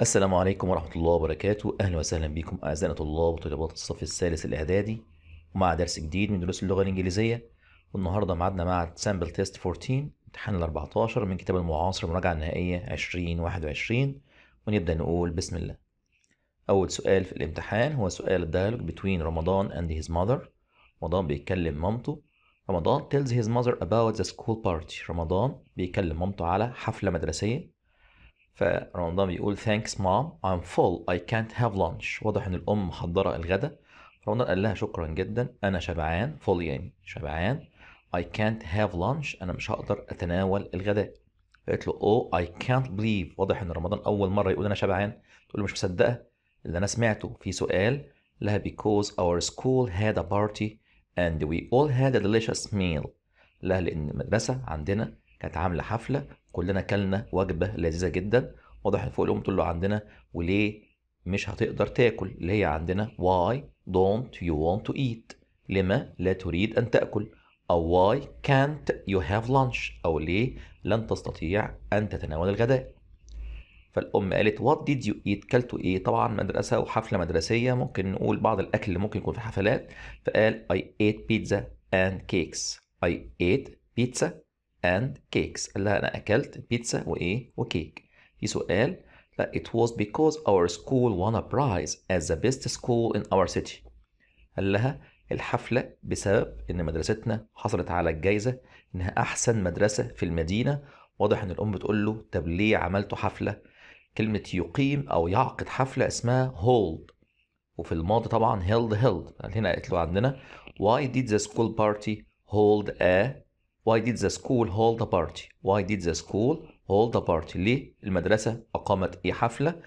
السلام عليكم ورحمة الله وبركاته أهلا وسهلا بكم أعزائنا الطلاب وطالبات الصف الثالث الإعدادي ومع درس جديد من دروس اللغة الإنجليزية والنهاردة معادنا مع سامبل تيست 14 امتحان ال 14 من كتاب المعاصر المراجعة النهائية 2021 ونبدأ نقول بسم الله أول سؤال في الامتحان هو سؤال الديالوج between رمضان and his mother رمضان بيتكلم مامته رمضان tells his mother about the school party رمضان بيكلم مامته على حفلة مدرسية فرمضان بيقول thanks mom I'm full I can't have lunch واضح ان الام محضره الغداء رمضان قال لها شكرا جدا انا شبعان فول يعني شبعان I can't have lunch انا مش هقدر اتناول الغداء قالت له oh I can't believe واضح ان رمضان اول مره يقول انا شبعان تقول له مش مصدقه اللي انا سمعته في سؤال لها because our school had a party and we all had a delicious meal لها لان المدرسه عندنا كانت عامله حفله كلنا كلنا وجبه لذيذه جدا واضح ان فوق الام تقول له عندنا وليه مش هتقدر تاكل اللي هي عندنا why don't you want to eat لما لا تريد ان تاكل او why can't you have lunch او ليه لن تستطيع ان تتناول الغداء فالام قالت وات ديد يو ايت كلتوا ايه طبعا مدرسه وحفله مدرسيه ممكن نقول بعض الاكل اللي ممكن يكون في حفلات فقال اي ate بيتزا اند كيكس اي ate بيتزا and cakes قال لها أنا أكلت بيتزا وإيه وكيك في سؤال لا it was because our school won a prize as the best school in our city قال لها الحفلة بسبب إن مدرستنا حصلت على الجايزة إنها أحسن مدرسة في المدينة واضح إن الأم بتقول له طب ليه عملتوا حفلة كلمة يقيم أو يعقد حفلة اسمها hold وفي الماضي طبعا held held هنا قالت له عندنا why did the school party hold a Why did the school hold a party? Why did the school hold a party? ليه المدرسة أقامت إيه حفلة؟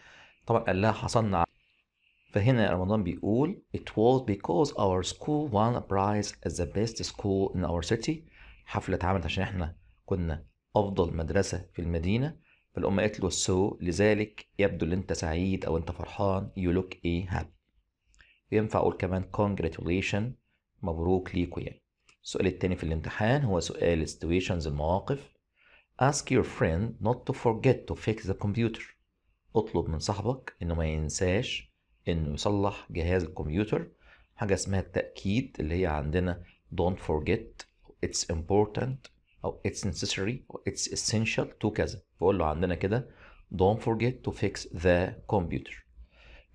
طبعا قال لها حصلنا فهنا رمضان بيقول It was because our school won a prize as the best school in our city حفلة اتعملت عشان احنا كنا أفضل مدرسة في المدينة فالأم قالت له so لذلك يبدو إن أنت سعيد أو أنت فرحان you look a إيه happy ينفع أقول كمان congratulations مبروك ليكوا يعني السؤال التاني في الامتحان هو سؤال situations المواقف ask your friend not to forget to fix the computer اطلب من صاحبك انه ما ينساش انه يصلح جهاز الكمبيوتر حاجة اسمها التأكيد اللي هي عندنا don't forget it's important او it's necessary او it's essential to كذا بقول له عندنا كده don't forget to fix the computer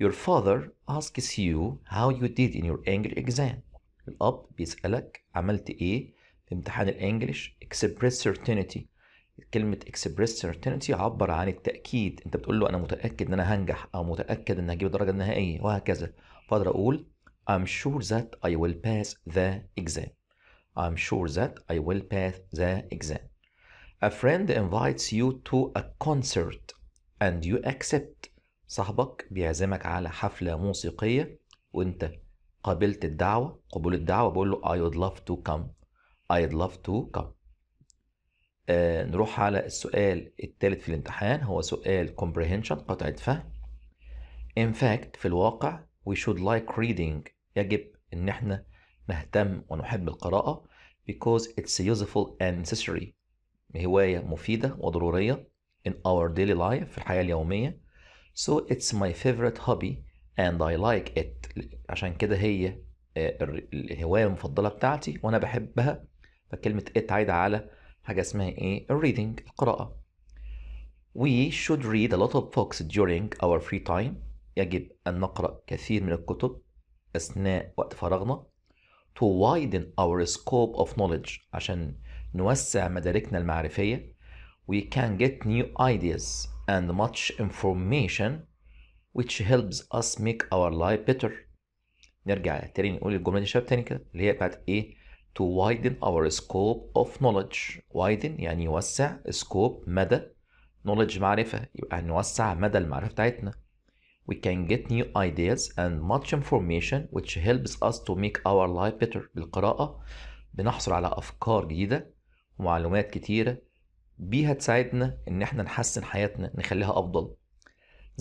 your father asks you how you did in your English exam الاب بيسالك عملت ايه في امتحان الانجليش اكسبريس سيرتينيتي كلمة اكسبريس سيرتينيتي عبر عن التأكيد انت بتقول له انا متأكد ان انا هنجح او متأكد ان هجيب الدرجة النهائية وهكذا فاقدر اقول I'm sure that I will pass the exam I'm sure that I will pass the exam A friend invites you to a concert and you accept صاحبك بيعزمك على حفلة موسيقية وانت قبلت الدعوة قبول الدعوة بقول له I would love to come I would love to come آه نروح على السؤال الثالث في الامتحان هو سؤال comprehension قطعة فهم in fact في الواقع we should like reading يجب ان احنا نهتم ونحب القراءة because it's useful and necessary هواية مفيدة وضرورية in our daily life في الحياة اليومية so it's my favorite hobby and I like it عشان كده هي آه، الهواية المفضلة بتاعتي وأنا بحبها فكلمة it عايدة على حاجة اسمها إيه الريدنج القراءة We should read a lot of books during our free time يجب أن نقرأ كثير من الكتب أثناء وقت فراغنا to widen our scope of knowledge عشان نوسع مداركنا المعرفية we can get new ideas and much information which helps us make our life better نرجع تاني نقول الجملة دي شباب تاني كده اللي هي بتاعت ايه to widen our scope of knowledge widen يعني يوسع scope مدى knowledge معرفة يبقى هنوسع مدى المعرفة بتاعتنا we can get new ideas and much information which helps us to make our life better بالقراءة بنحصل على أفكار جديدة ومعلومات كتيرة بيها تساعدنا إن إحنا نحسن حياتنا نخليها أفضل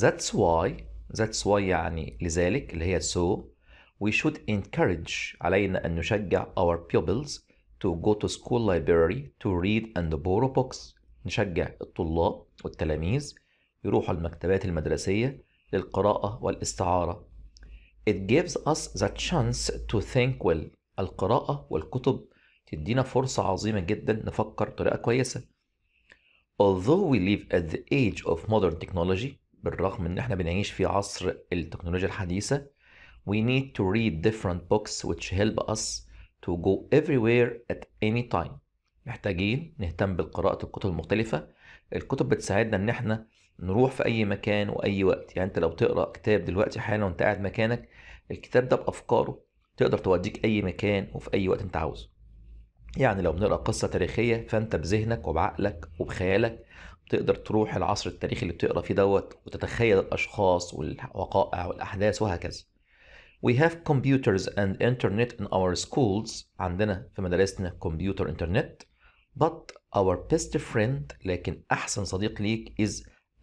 That's why that's why يعني لذلك اللي هي so we should encourage علينا أن نشجع our pupils to go to school library to read and borrow books نشجع الطلاب والتلاميذ يروحوا المكتبات المدرسية للقراءة والاستعارة It gives us the chance to think well القراءة والكتب تدينا فرصة عظيمة جدا نفكر بطريقة كويسة Although we live at the age of modern technology بالرغم ان احنا بنعيش في عصر التكنولوجيا الحديثة we need to read different books which help us to go everywhere at any time محتاجين نهتم بالقراءة الكتب المختلفة الكتب بتساعدنا ان احنا نروح في اي مكان واي وقت يعني انت لو تقرا كتاب دلوقتي حالا وانت قاعد مكانك الكتاب ده بافكاره تقدر توديك اي مكان وفي اي وقت انت عاوزه يعني لو بنقرا قصه تاريخيه فانت بذهنك وبعقلك وبخيالك تقدر تروح العصر التاريخي اللي بتقرا فيه دوت وتتخيل الاشخاص والوقائع والاحداث وهكذا We have computers and internet in our schools عندنا في مدارسنا كمبيوتر انترنت but our best friend لكن احسن صديق ليك is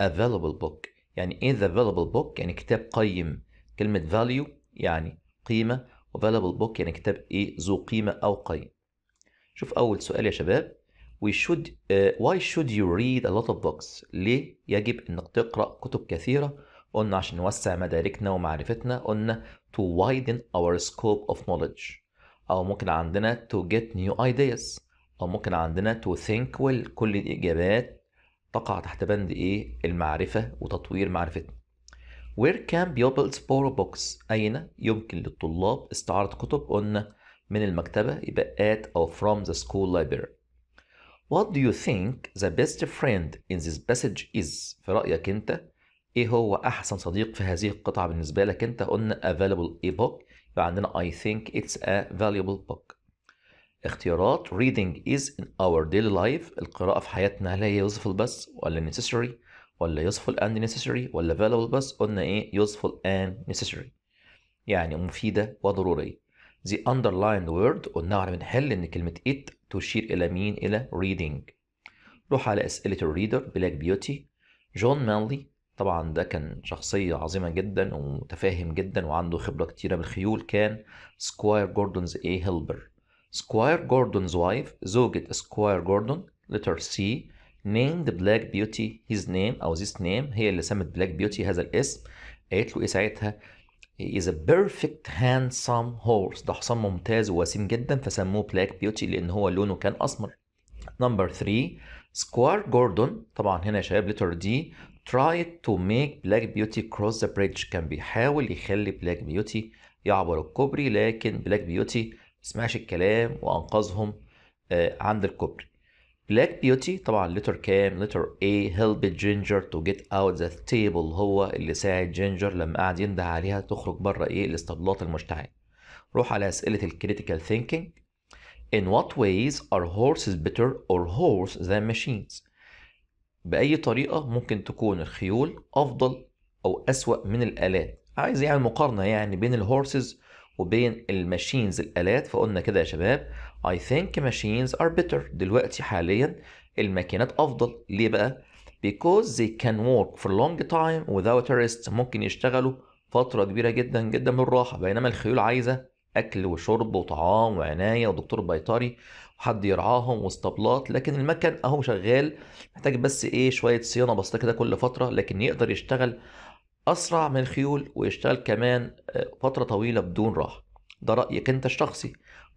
a valuable book يعني ايه the valuable book يعني كتاب قيم كلمة value يعني قيمة و book يعني كتاب ايه ذو قيمة او قيم شوف اول سؤال يا شباب we should uh, why should you read a lot of books ليه يجب انك تقرا كتب كثيره قلنا عشان نوسع مداركنا ومعرفتنا قلنا to widen our scope of knowledge او ممكن عندنا to get new ideas او ممكن عندنا to think well كل الاجابات تقع تحت بند ايه المعرفه وتطوير معرفتنا where can pupils borrow books اين يمكن للطلاب استعاره كتب قلنا من المكتبه يبقى at او from the school library What do you think the best friend in this passage is في رأيك أنت إيه هو أحسن صديق في هذه القطعة بالنسبة لك أنت قلنا available ebook e-book يبقى عندنا I think it's a valuable book اختيارات reading is in our daily life القراءة في حياتنا هل هي useful بس ولا necessary ولا useful and necessary ولا valuable بس قلنا إيه useful and necessary يعني مفيدة وضرورية the underlined word قلنا احنا بنحل إن كلمة it تشير إلى مين؟ إلى reading روح على أسئلة الريدر بلاك بيوتي جون مانلي طبعا ده كان شخصية عظيمة جدا ومتفاهم جدا وعنده خبرة كتيرة بالخيول كان سكواير جوردونز ايه هيلبر سكواير جوردونز وايف زوجة سكواير جوردون لتر سي named بلاك بيوتي his name أو this name هي اللي سمت بلاك بيوتي هذا الاسم قالت له ايه ساعتها He is a perfect handsome horse ده حصان ممتاز ووسيم جدا فسموه بلاك بيوتي لان هو لونه كان اسمر نمبر 3 سكوار جوردون طبعا هنا يا شباب لتر دي tried to make black beauty cross the bridge كان بيحاول يخلي بلاك بيوتي يعبر الكوبري لكن بلاك بيوتي ما سمعش الكلام وانقذهم آه، عند الكوبري black beauty طبعا لتر كام لتر A helped ginger to get out the table هو اللي ساعد جينجر لما قعد ينده عليها تخرج بره ايه الاستبلاط المشتعل روح على اسئله الكريتيكال ثينكينج In what ways are horses better or horse than machines؟ بأي طريقة ممكن تكون الخيول أفضل أو أسوأ من الآلات عايز يعني مقارنة يعني بين الهورسز وبين الماشينز الآلات فقلنا كده يا شباب I think machines are better دلوقتي حاليا الماكينات أفضل ليه بقى؟ because they can work for long time without a rest ممكن يشتغلوا فترة كبيرة جدا جدا من الراحة بينما الخيول عايزة أكل وشرب وطعام وعناية ودكتور بيطري وحد يرعاهم واسطبلات لكن المكن أهو شغال محتاج بس إيه شوية صيانة بسيطة كده كل فترة لكن يقدر يشتغل أسرع من الخيول ويشتغل كمان آه، فترة طويلة بدون راحة ده رأيك أنت الشخصي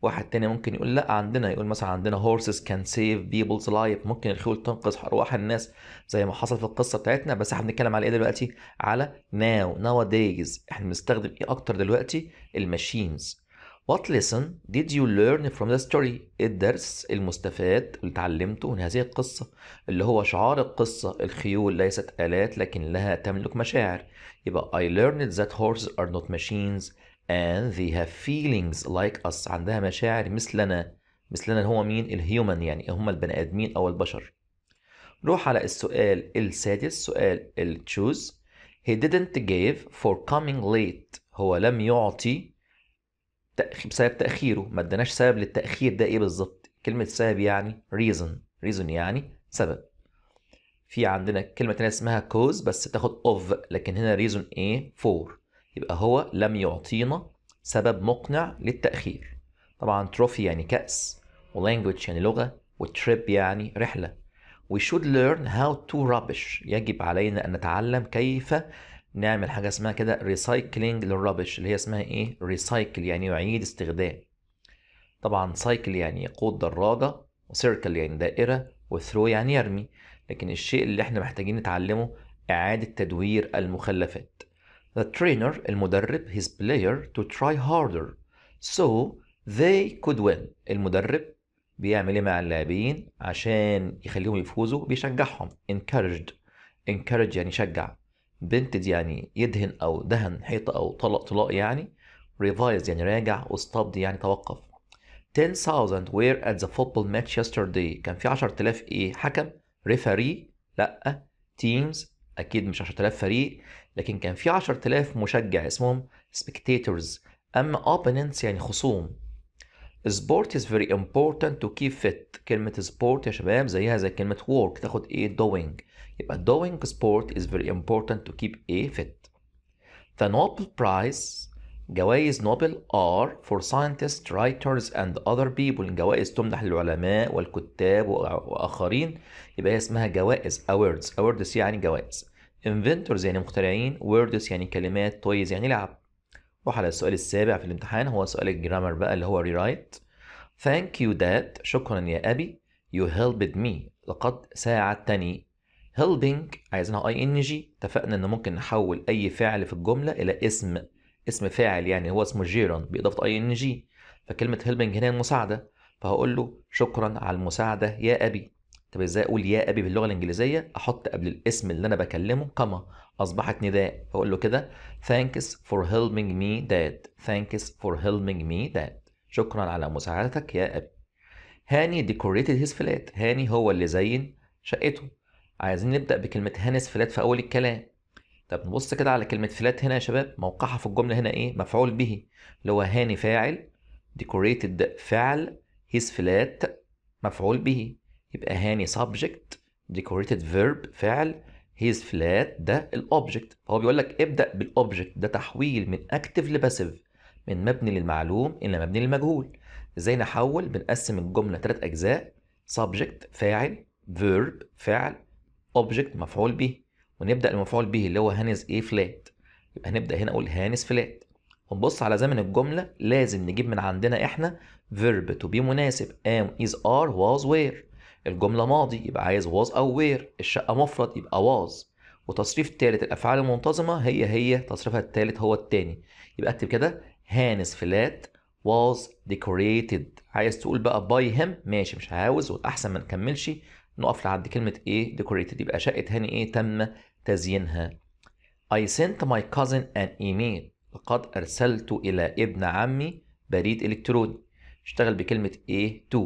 واحد تاني ممكن يقول لا عندنا يقول مثلا عندنا horses can save people's life ممكن الخيول تنقذ ارواح الناس زي ما حصل في القصه بتاعتنا بس احنا بنتكلم على ايه دلوقتي على now nowadays احنا بنستخدم ايه اكتر دلوقتي الماشينز What lesson did you learn from the story؟ إيه الدرس المستفاد اللي اتعلمته من هذه القصة اللي هو شعار القصة الخيول ليست آلات لكن لها تملك مشاعر يبقى I learned that horses are not machines and they have feelings like us عندها مشاعر مثلنا مثلنا هو مين الهيومن يعني هم البني ادمين او البشر نروح على السؤال السادس سؤال التشوز he didn't give for coming late هو لم يعطي بسبب تأخيره ما اداناش سبب للتأخير ده ايه بالظبط كلمة سبب يعني reason reason يعني سبب في عندنا كلمة تانية اسمها cause بس تاخد of لكن هنا reason ايه for يبقى هو لم يعطينا سبب مقنع للتأخير طبعا تروفي يعني كأس ولانجوج يعني لغة وتريب يعني رحلة We should learn how to rubbish يجب علينا أن نتعلم كيف نعمل حاجة اسمها كده ريسايكلينج للربش اللي هي اسمها ايه ريسايكل يعني يعيد استخدام طبعا سايكل يعني يقود دراجة وسيركل يعني دائرة وثرو يعني يرمي لكن الشيء اللي احنا محتاجين نتعلمه إعادة تدوير المخلفات The trainer المدرب his player to try harder so they could win المدرب بيعمل ايه مع اللاعبين عشان يخليهم يفوزوا بيشجعهم encouraged encourage يعني شجع بنتد يعني يدهن او دهن حيطه او طلق طلاق يعني revise يعني راجع وستوب يعني توقف 10,000 were at the football match yesterday كان في 10000 ايه حكم ريفري لا تيمز اكيد مش 10000 فريق لكن كان في 10000 مشجع اسمهم سبيكتيتورز اما اوبننتس يعني خصوم سبورت از فيري امبورتنت تو كيب فيت كلمه سبورت يا شباب زيها زي كلمه وورك تاخد ايه دوينج يبقى دوينج سبورت از فيري امبورتنت تو كيب ايه فيت ذا نوبل برايز جوائز نوبل ار فور ساينتست رايترز اند اذر بيبل جوائز تمنح للعلماء والكتاب واخرين يبقى هي اسمها جوائز اووردز اووردز يعني جوائز inventors يعني مخترعين words يعني كلمات toys يعني لعب روح على السؤال السابع في الامتحان هو سؤال الجرامر بقى اللي هو rewrite thank you dad شكرا يا أبي you helped me لقد ساعدتني helping عايزينها ing اتفقنا ان ممكن نحول اي فعل في الجمله الى اسم اسم فاعل يعني هو اسمه جيران باضافه ing فكلمه helping هنا المساعده فهقول له شكرا على المساعده يا ابي طب ازاي اقول يا ابي باللغه الانجليزيه احط قبل الاسم اللي انا بكلمه كما اصبحت نداء اقول له كده thanks for helping me dad thanks for helping me dad شكرا على مساعدتك يا ابي هاني decorated his flat هاني هو اللي زين شقته عايزين نبدا بكلمه هانس فلات في اول الكلام طب نبص كده على كلمه فلات هنا يا شباب موقعها في الجمله هنا ايه مفعول به اللي هو هاني فاعل decorated فعل his فلات مفعول به يبقى هاني سبجكت decorated verb فعل هيز فلات ده الاوبجكت فهو بيقول لك ابدا بالاوبجكت ده تحويل من اكتف لباسيف من مبني للمعلوم الى مبني للمجهول ازاي نحول بنقسم الجمله ثلاث اجزاء سبجكت فاعل فيرب فعل اوبجكت مفعول به ونبدا المفعول به اللي هو هانز ايه فلات يبقى هنبدا هنا اقول هانز فلات ونبص على زمن الجمله لازم نجيب من عندنا احنا فيرب تو بي مناسب am is are was وير الجملة ماضي يبقى عايز was أو were الشقة مفرد يبقى was وتصريف التالت الأفعال المنتظمة هي هي تصريفها التالت هو التاني يبقى اكتب كده هانس فلات was decorated عايز تقول بقى by him ماشي مش عاوز والأحسن ما نكملش نقف لعند كلمة ايه decorated يبقى شقة هاني ايه تم تزيينها I sent my cousin an email لقد أرسلت إلى ابن عمي بريد إلكتروني اشتغل بكلمة ايه to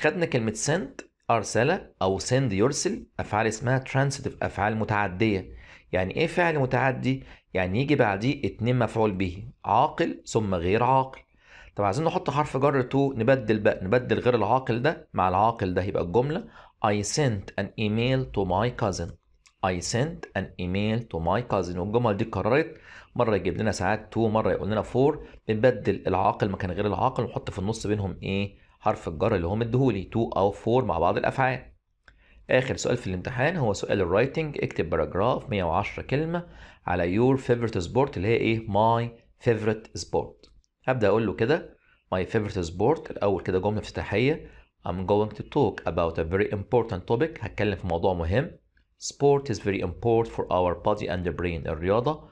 خدنا كلمه send ارسل او سند يرسل افعال اسمها transitive افعال متعديه يعني ايه فعل متعدي يعني يجي بعديه اتنين مفعول به عاقل ثم غير عاقل طب عايزين نحط حرف جر تو نبدل بقى نبدل غير العاقل ده مع العاقل ده يبقى الجمله I sent an email to my cousin I sent an email to my cousin والجمل دي اتكررت مره يجيب لنا ساعات تو مره يقول لنا فور بنبدل العاقل مكان غير العاقل ونحط في النص بينهم ايه حرف الجر اللي هو مديهولي 2 أو 4 مع بعض الأفعال آخر سؤال في الامتحان هو سؤال الرايتنج اكتب باراجراف 110 كلمة على يور فيفرت سبورت اللي هي إيه ماي فيفرت سبورت هبدأ أقول له كده ماي فيفرت سبورت الأول كده جملة افتتاحية I'm going to talk about a very important topic هتكلم في موضوع مهم Sport is very important for our body and the brain الرياضة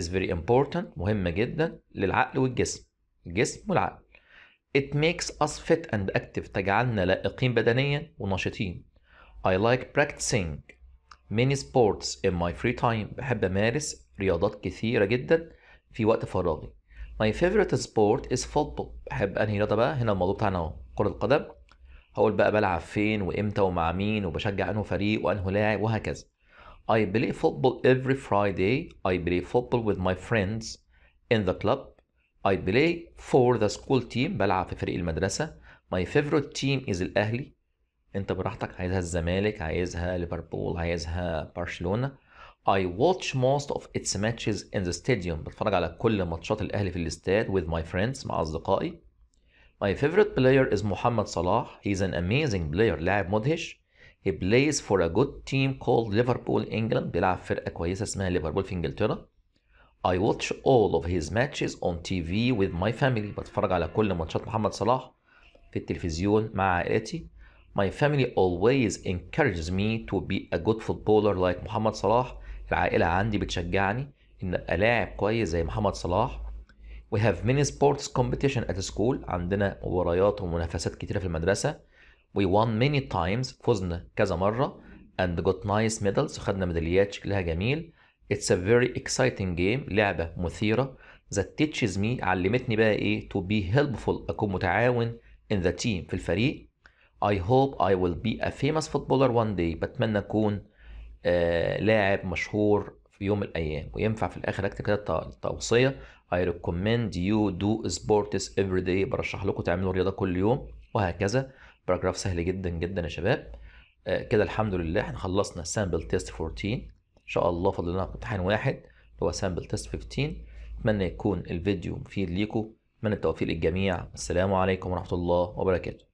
is very important مهمة جدا للعقل والجسم الجسم والعقل It makes us fit and active تجعلنا لائقين بدنيا ونشيطين. I like practicing many sports in my free time. بحب أمارس رياضات كثيرة جدا في وقت فراغي. My favorite sport is football. بحب أنهي رياضة بقى؟ هنا الموضوع بتاعنا كرة القدم. هقول بقى بلعب فين وإمتى ومع مين وبشجع أنه فريق وأنه لاعب وهكذا. I play football every Friday. I play football with my friends in the club. I play for the school team بلعب في فريق المدرسة My favorite team is الأهلي أنت براحتك عايزها الزمالك عايزها ليفربول عايزها برشلونة I watch most of its matches in the stadium بتفرج على كل ماتشات الأهلي في الاستاد with my friends مع أصدقائي My favorite player is محمد صلاح He's an amazing player لاعب مدهش He plays for a good team called Liverpool England بيلعب فرقة كويسة اسمها ليفربول في إنجلترا I watch all of his matches on TV with my family بتفرج على كل ماتشات محمد صلاح في التلفزيون مع عائلتي My family always encourages me to be a good footballer like محمد صلاح العائلة عندي بتشجعني إن ألاعب كويس زي محمد صلاح We have many sports competition at school عندنا مباريات ومنافسات كتيرة في المدرسة We won many times فزنا كذا مرة and got nice medals خدنا ميداليات شكلها جميل It's a very exciting game لعبة مثيرة that teaches me علمتني بقى ايه to be helpful أكون متعاون in the team في الفريق I hope I will be a famous footballer one day بتمنى أكون آه لاعب مشهور في يوم من الأيام وينفع في الآخر أكتب كده التوصية I recommend you do sports every day برشح لكم تعملوا رياضة كل يوم وهكذا باراجراف سهل جدا جدا يا شباب آه كده الحمد لله احنا خلصنا سامبل تيست 14 شاء الله فضل لنا امتحان واحد اللي هو سامبل تيست 15 اتمنى يكون الفيديو مفيد ليكم اتمنى التوفيق للجميع السلام عليكم ورحمه الله وبركاته